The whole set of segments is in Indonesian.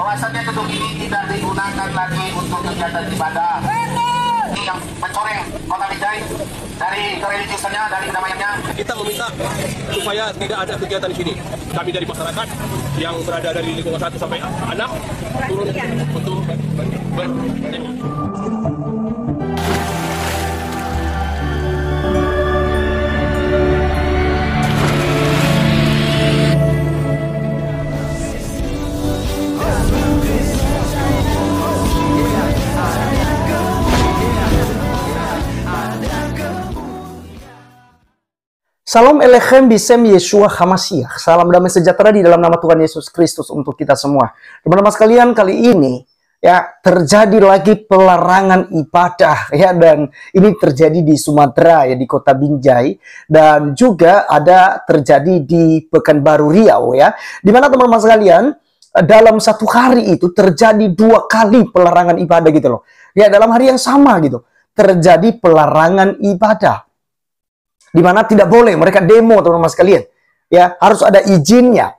bahwasannya gedung ini tidak digunakan lagi untuk kegiatan ibadah Ini yang mencoreng kota Binjai dari kereligiusannya, dari kedamaiannya. Kita meminta supaya tidak ada kegiatan di sini. Kami dari masyarakat yang berada dari lingkungan 1 sampai 6 turun untuk Salam Elehem Bisem Yeshua Hamasiah. Salam damai sejahtera di dalam nama Tuhan Yesus Kristus untuk kita semua. Teman-teman sekalian, kali ini ya terjadi lagi pelarangan ibadah ya dan ini terjadi di Sumatera ya di Kota Binjai dan juga ada terjadi di Pekanbaru Riau ya. Di mana teman-teman sekalian dalam satu hari itu terjadi dua kali pelarangan ibadah gitu loh. Ya dalam hari yang sama gitu terjadi pelarangan ibadah di mana tidak boleh mereka demo teman-teman sekalian. Ya, harus ada izinnya.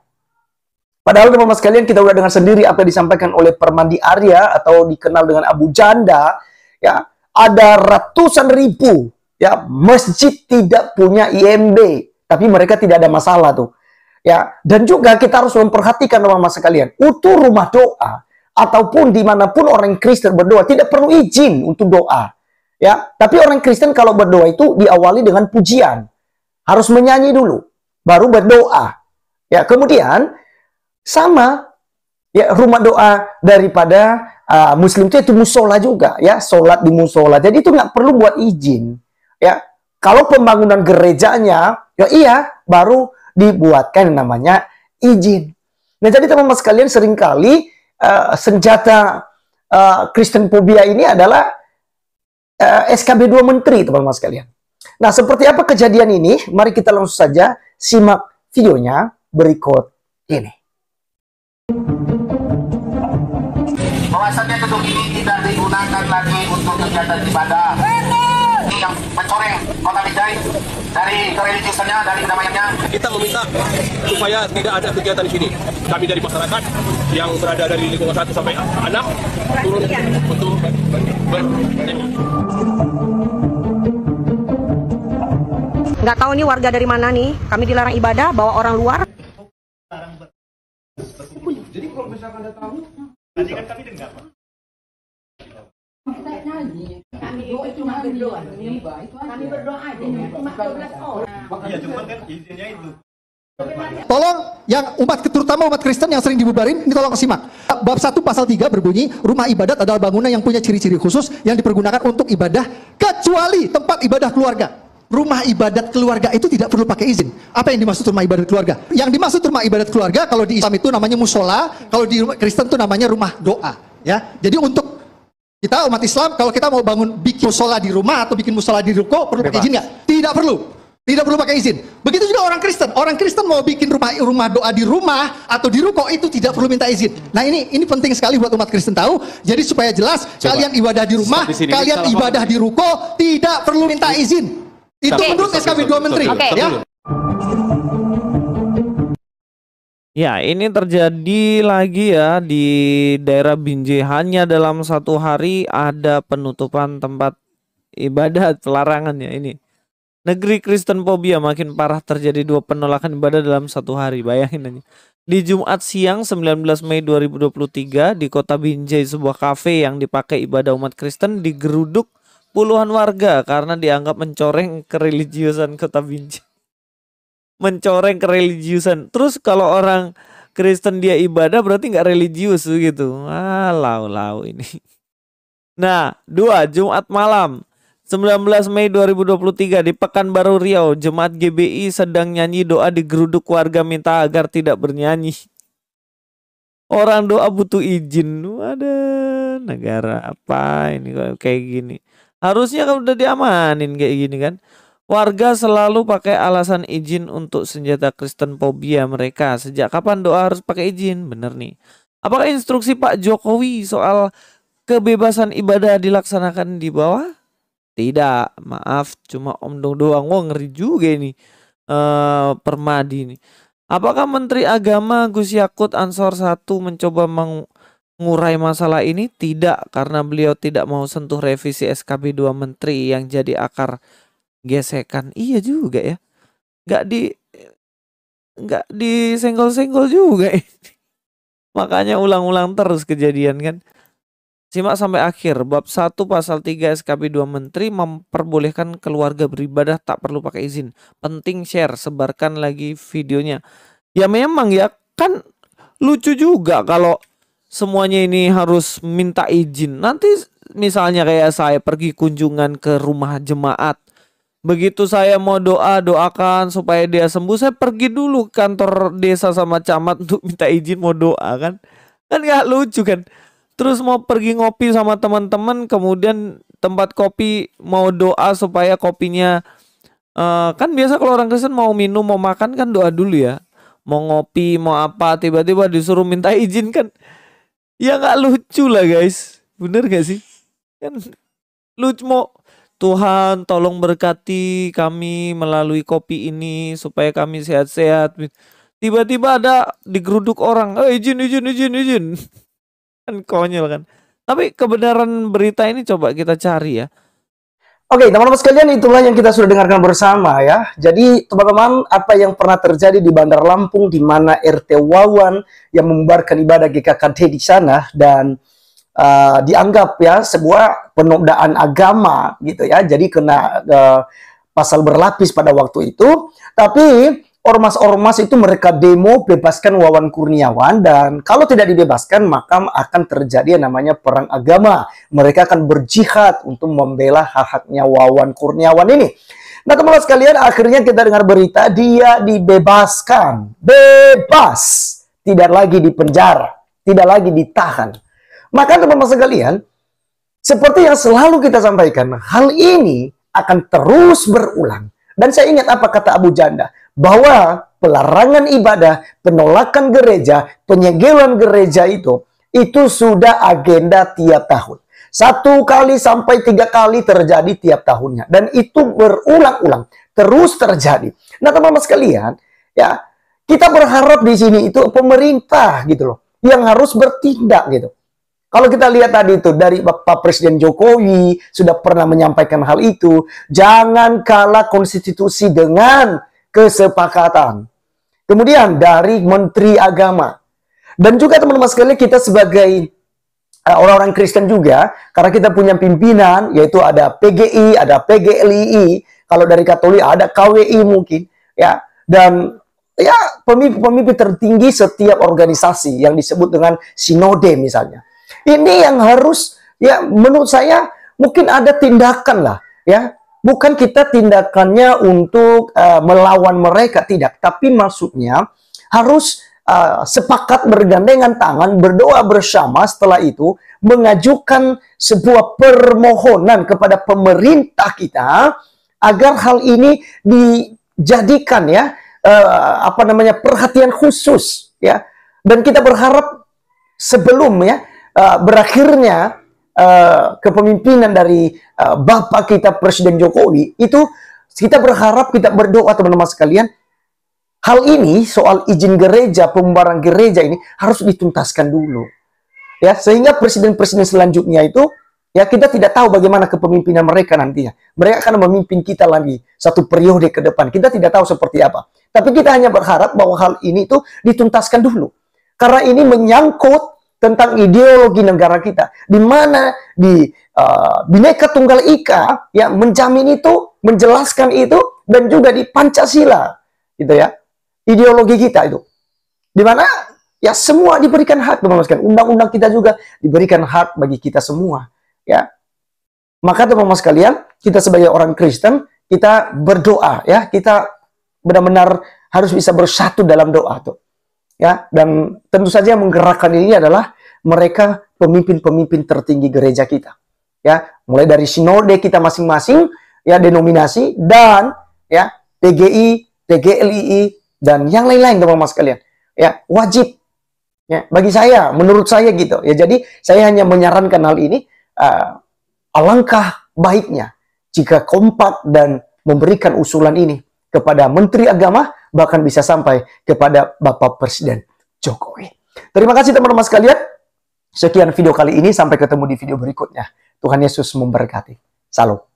Padahal teman-teman sekalian kita udah dengar sendiri apa yang disampaikan oleh Permandi Arya atau dikenal dengan Abu Janda, ya, ada ratusan ribu ya masjid tidak punya IMB, tapi mereka tidak ada masalah tuh. Ya, dan juga kita harus memperhatikan teman-teman sekalian, utuh rumah doa ataupun dimanapun orang Kristen berdoa tidak perlu izin untuk doa. Ya, tapi orang Kristen kalau berdoa itu diawali dengan pujian. Harus menyanyi dulu, baru berdoa. Ya, kemudian sama ya rumah doa daripada uh, muslim itu itu musola juga ya, solat di musola. Jadi itu nggak perlu buat izin. Ya, kalau pembangunan gerejanya ya iya baru dibuatkan namanya izin. Nah, jadi teman-teman sekalian seringkali uh, senjata uh, Kristen fobia ini adalah uh, eh, SKB 2 Menteri, teman-teman sekalian. Nah, seperti apa kejadian ini? Mari kita langsung saja simak videonya berikut ini. Bahwasannya gedung ini tidak digunakan lagi untuk kegiatan ibadah. Ini yang mencoreng kota Bijai dari kereligiusannya, dari kedamaiannya. Kita meminta supaya tidak ada kegiatan di sini. Kami dari masyarakat yang berada dari lingkungan satu sampai anak turun untuk ber, ber, nggak tahu nih warga dari mana nih kami dilarang ibadah bawa orang luar jadi kalau misalkan ada tamu nanti kan kami dengar pak Tolong yang umat terutama umat Kristen yang sering dibubarin ini tolong simak. Bab 1 pasal 3 berbunyi rumah ibadat adalah bangunan yang punya ciri-ciri khusus yang dipergunakan untuk ibadah kecuali tempat ibadah keluarga rumah ibadat keluarga itu tidak perlu pakai izin. Apa yang dimaksud rumah ibadat keluarga? Yang dimaksud rumah ibadat keluarga kalau di Islam itu namanya musola, kalau di Kristen itu namanya rumah doa. Ya, jadi untuk kita umat Islam kalau kita mau bangun bikin musola di rumah atau bikin musola di ruko perlu pakai izin nggak? Tidak perlu. Tidak perlu pakai izin. Begitu juga orang Kristen. Orang Kristen mau bikin rumah rumah doa di rumah atau di ruko itu tidak perlu minta izin. Nah ini ini penting sekali buat umat Kristen tahu. Jadi supaya jelas Coba. kalian ibadah di rumah, kalian ibadah di ruko tidak perlu minta izin. Itu okay. menurut SKB dua menteri. Oke. Ya. Ya, ini terjadi lagi ya di daerah Binjai. Hanya dalam satu hari ada penutupan tempat ibadat ya ini. Negeri Kristen Pobia makin parah terjadi dua penolakan ibadah dalam satu hari. Bayangin aja. Di Jumat siang 19 Mei 2023 di kota Binjai sebuah kafe yang dipakai ibadah umat Kristen digeruduk Puluhan warga karena dianggap mencoreng kereligiusan kota Binjai. Mencoreng kereligiusan. Terus kalau orang Kristen dia ibadah berarti nggak religius gitu. Ah, lau-lau ini. Nah, dua Jumat malam 19 Mei 2023 di Pekanbaru Riau, jemaat GBI sedang nyanyi doa di geruduk warga minta agar tidak bernyanyi. Orang doa butuh izin. Ada negara apa ini kayak gini. Harusnya kan udah diamanin kayak gini kan. Warga selalu pakai alasan izin untuk senjata Kristen Pobia mereka. Sejak kapan doa harus pakai izin? Bener nih. Apakah instruksi Pak Jokowi soal kebebasan ibadah dilaksanakan di bawah? Tidak, maaf, cuma Om Dong doang. Wah ngeri juga ini eh Permadi ini. Apakah Menteri Agama Gus Yakut Ansor 1 mencoba meng ngurai masalah ini? Tidak, karena beliau tidak mau sentuh revisi SKB 2 Menteri yang jadi akar gesekan. Iya juga ya. Nggak di nggak disenggol-senggol juga ini. Makanya ulang-ulang terus kejadian kan. Simak sampai akhir. Bab 1 pasal 3 SKB 2 Menteri memperbolehkan keluarga beribadah tak perlu pakai izin. Penting share, sebarkan lagi videonya. Ya memang ya kan lucu juga kalau semuanya ini harus minta izin. Nanti misalnya kayak saya pergi kunjungan ke rumah jemaat. Begitu saya mau doa, doakan supaya dia sembuh. Saya pergi dulu kantor desa sama camat untuk minta izin mau doa kan. Kan gak lucu kan. Terus mau pergi ngopi sama teman-teman, kemudian tempat kopi mau doa supaya kopinya uh, kan biasa kalau orang Kristen mau minum, mau makan kan doa dulu ya. Mau ngopi, mau apa, tiba-tiba disuruh minta izin kan ya nggak lucu lah guys bener gak sih kan lucu mau Tuhan tolong berkati kami melalui kopi ini supaya kami sehat-sehat tiba-tiba ada digeruduk orang oh, izin izin izin izin kan konyol kan tapi kebenaran berita ini coba kita cari ya Oke, okay, teman-teman sekalian itulah yang kita sudah dengarkan bersama ya. Jadi teman-teman, apa yang pernah terjadi di Bandar Lampung di mana RT Wawan yang membarkan ibadah GKKT di sana dan uh, dianggap ya sebuah penodaan agama gitu ya. Jadi kena uh, pasal berlapis pada waktu itu. Tapi ormas-ormas itu mereka demo bebaskan Wawan Kurniawan dan kalau tidak dibebaskan maka akan terjadi yang namanya perang agama. Mereka akan berjihad untuk membela hak-haknya Wawan Kurniawan ini. Nah teman-teman sekalian akhirnya kita dengar berita dia dibebaskan. Bebas. Tidak lagi dipenjara Tidak lagi ditahan. Maka teman-teman sekalian seperti yang selalu kita sampaikan hal ini akan terus berulang. Dan saya ingat apa kata Abu Janda bahwa pelarangan ibadah, penolakan gereja, penyegelan gereja itu, itu sudah agenda tiap tahun. Satu kali sampai tiga kali terjadi tiap tahunnya. Dan itu berulang-ulang, terus terjadi. Nah teman-teman sekalian, ya kita berharap di sini itu pemerintah gitu loh, yang harus bertindak gitu. Kalau kita lihat tadi itu dari Bapak Presiden Jokowi sudah pernah menyampaikan hal itu, jangan kalah konstitusi dengan kesepakatan. Kemudian dari Menteri Agama. Dan juga teman-teman sekalian kita sebagai eh, orang-orang Kristen juga, karena kita punya pimpinan, yaitu ada PGI, ada PGLII, kalau dari Katolik ada KWI mungkin, ya. Dan ya pemimpin-pemimpin tertinggi setiap organisasi yang disebut dengan sinode misalnya. Ini yang harus ya menurut saya mungkin ada tindakan lah ya bukan kita tindakannya untuk uh, melawan mereka tidak tapi maksudnya harus uh, sepakat bergandengan tangan berdoa bersama setelah itu mengajukan sebuah permohonan kepada pemerintah kita agar hal ini dijadikan ya uh, apa namanya perhatian khusus ya dan kita berharap sebelum ya uh, berakhirnya Eh, kepemimpinan dari uh, Bapak kita Presiden Jokowi itu kita berharap kita berdoa teman-teman sekalian hal ini soal izin gereja pembaran gereja ini harus dituntaskan dulu ya sehingga presiden-presiden selanjutnya itu ya kita tidak tahu bagaimana kepemimpinan mereka nantinya mereka akan memimpin kita lagi satu periode ke depan kita tidak tahu seperti apa tapi kita hanya berharap bahwa hal ini itu dituntaskan dulu karena ini menyangkut tentang ideologi negara kita di mana di uh, Bhinneka Tunggal Ika ya menjamin itu, menjelaskan itu dan juga di Pancasila gitu ya. Ideologi kita itu. Di mana ya semua diberikan hak teman-teman Undang-undang kita juga diberikan hak bagi kita semua ya. Maka teman-teman sekalian, kita sebagai orang Kristen kita berdoa ya, kita benar-benar harus bisa bersatu dalam doa tuh ya dan tentu saja menggerakkan ini adalah mereka pemimpin-pemimpin tertinggi gereja kita ya mulai dari sinode kita masing-masing ya denominasi dan ya PGI, PGLII dan yang lain-lain teman-teman sekalian ya wajib ya bagi saya menurut saya gitu ya jadi saya hanya menyarankan hal ini uh, alangkah baiknya jika kompak dan memberikan usulan ini kepada Menteri Agama, bahkan bisa sampai kepada Bapak Presiden Jokowi. Terima kasih teman-teman sekalian. Sekian video kali ini, sampai ketemu di video berikutnya. Tuhan Yesus memberkati. Salam.